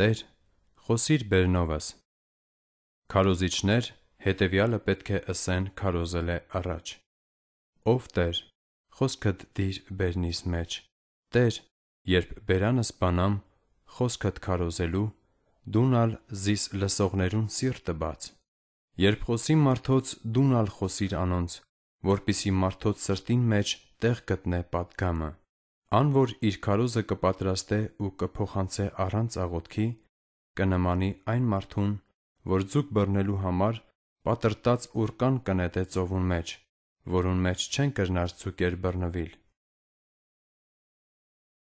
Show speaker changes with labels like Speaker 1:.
Speaker 1: Տեր, խոսիր բերնովս։
Speaker 2: Քարոզիչներ հետևյալը պետք է ասեն քարոզել է առաջ։ Ով Տեր, խոսքդ դիր բերնիս մեջ։ Տեր, երբ բերանս բանամ, խոսքդ քարոզելու, դունալ զիս լսողներուն սիրտը բաց։ Երբ խոսի մարդոց դունալ խոսիր անոնց, որպիսի մարդոց սրտին մեջ տեղ գտնե պատգամը ան որ իր քարոզը կպատրաստե ու կփոխանցե առանց աղոթքի, կնմանի այն մարդուն, որ ձուկ բռնելու համար պատրտած ուռկան կնետե ծովում մեջ, որուն մեջ չեն կրնար ձուկեր բռնվիլ։